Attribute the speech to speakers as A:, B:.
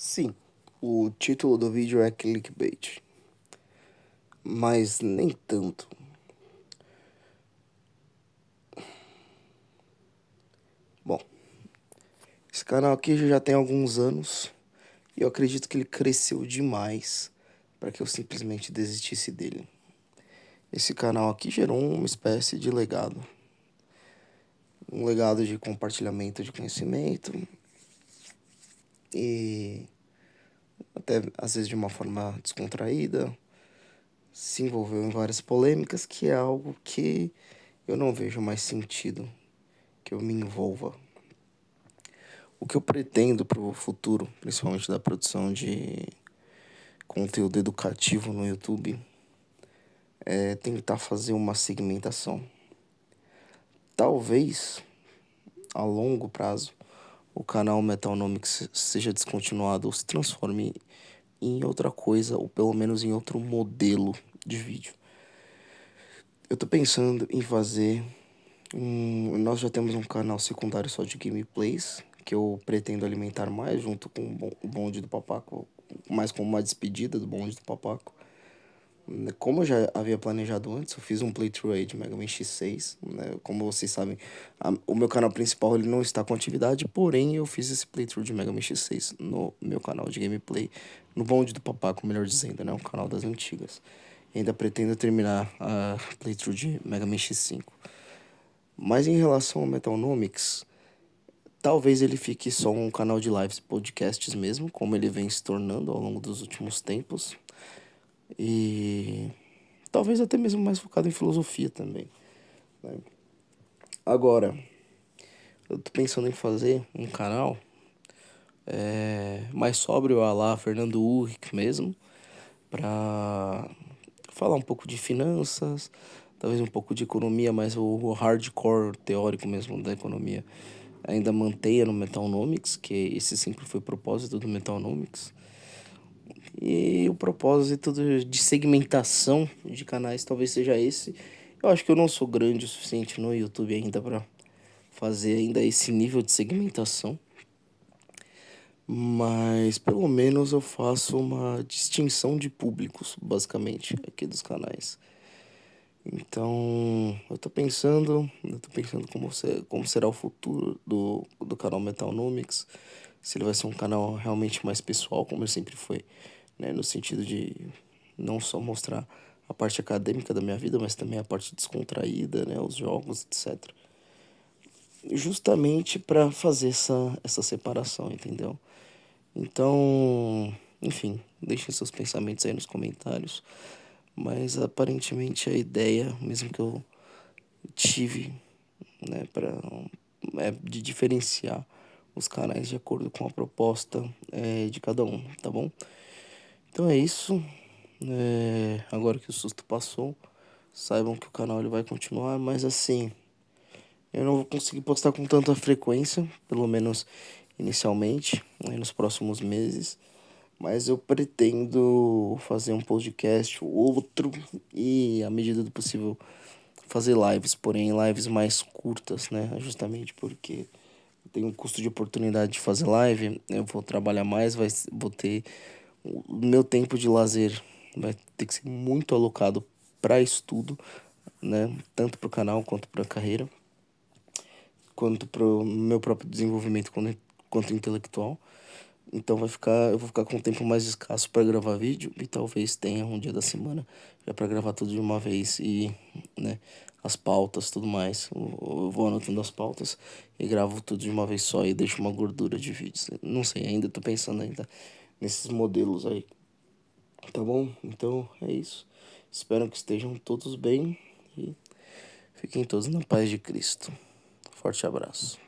A: Sim, o título do vídeo é clickbait. Mas nem tanto. Bom, esse canal aqui já tem alguns anos e eu acredito que ele cresceu demais para que eu simplesmente desistisse dele. Esse canal aqui gerou uma espécie de legado. Um legado de compartilhamento de conhecimento, e até às vezes de uma forma descontraída, se envolveu em várias polêmicas, que é algo que eu não vejo mais sentido que eu me envolva. O que eu pretendo para o futuro, principalmente da produção de conteúdo educativo no YouTube, é tentar fazer uma segmentação. Talvez a longo prazo o canal Metalnomics seja descontinuado ou se transforme em outra coisa, ou pelo menos em outro modelo de vídeo. Eu tô pensando em fazer. Um, nós já temos um canal secundário só de gameplays, que eu pretendo alimentar mais, junto com o bonde do papaco, mais como uma despedida do bonde do papaco. Como eu já havia planejado antes, eu fiz um playthrough aí de Mega Man X6. Né? Como vocês sabem, a, o meu canal principal ele não está com atividade, porém eu fiz esse playthrough de Mega Man X6 no meu canal de gameplay, no bonde do papaco, melhor dizendo, né? um canal das antigas. E ainda pretendo terminar a playthrough de Mega Man X5. Mas em relação ao Metalnomics, talvez ele fique só um canal de lives podcasts mesmo, como ele vem se tornando ao longo dos últimos tempos e talvez até mesmo mais focado em filosofia também. Né? Agora, eu tô pensando em fazer um canal é, mais sóbrio a lá Fernando Urich mesmo, para falar um pouco de finanças, talvez um pouco de economia, mas o, hardcore teórico mesmo da economia ainda mantenha no Metalnomics, que esse sempre foi o propósito do Metalnomics. E o propósito de segmentação de canais talvez seja esse. Eu acho que eu não sou grande o suficiente no YouTube ainda para fazer ainda esse nível de segmentação. Mas pelo menos eu faço uma distinção de públicos, basicamente, aqui dos canais. Então, eu tô pensando, eu tô pensando como, ser, como será o futuro do, do canal Metalnomics. Se ele vai ser um canal realmente mais pessoal, como ele sempre foi né, no sentido de não só mostrar a parte acadêmica da minha vida, mas também a parte descontraída, né, os jogos, etc. Justamente para fazer essa, essa separação, entendeu? Então, enfim, deixem seus pensamentos aí nos comentários. Mas aparentemente a ideia, mesmo que eu tive, né, para é de diferenciar os canais de acordo com a proposta é, de cada um, tá bom? Então é isso. É, agora que o susto passou, saibam que o canal ele vai continuar, mas assim, eu não vou conseguir postar com tanta frequência, pelo menos inicialmente, né, nos próximos meses. Mas eu pretendo fazer um podcast ou outro e, à medida do possível, fazer lives, porém lives mais curtas, né? Justamente porque eu tenho um custo de oportunidade de fazer live, eu vou trabalhar mais, vai, vou ter o meu tempo de lazer vai ter que ser muito alocado para estudo, né? Tanto para o canal quanto para a carreira, quanto para o meu próprio desenvolvimento quanto, quanto intelectual. Então vai ficar, eu vou ficar com um tempo mais escasso para gravar vídeo e talvez tenha um dia da semana já para gravar tudo de uma vez e, né, as pautas, tudo mais. Eu vou anotando as pautas e gravo tudo de uma vez só e deixo uma gordura de vídeos. Não sei ainda, tô pensando ainda nesses modelos aí. Tá bom? Então é isso. Espero que estejam todos bem e fiquem todos na paz de Cristo. Forte abraço.